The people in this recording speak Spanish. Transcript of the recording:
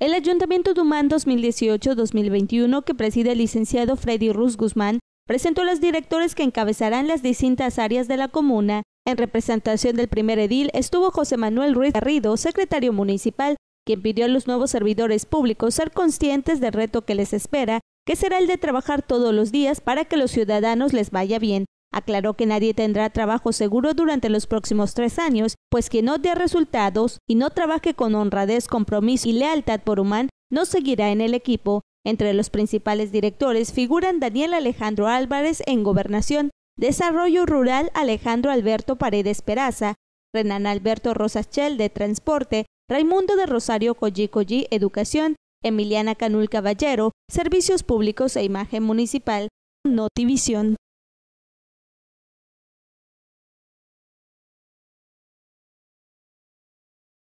El Ayuntamiento de 2018-2021, que preside el licenciado Freddy Ruz Guzmán, presentó a los directores que encabezarán las distintas áreas de la comuna. En representación del primer edil estuvo José Manuel Ruiz Garrido, secretario municipal, quien pidió a los nuevos servidores públicos ser conscientes del reto que les espera, que será el de trabajar todos los días para que los ciudadanos les vaya bien, Aclaró que nadie tendrá trabajo seguro durante los próximos tres años, pues quien no dé resultados y no trabaje con honradez, compromiso y lealtad por Humán no seguirá en el equipo. Entre los principales directores figuran Daniel Alejandro Álvarez en Gobernación, Desarrollo Rural Alejandro Alberto Paredes Peraza, Renan Alberto Rosachel de Transporte, Raimundo de Rosario Collí Educación, Emiliana Canul Caballero, Servicios Públicos e Imagen Municipal, Notivisión.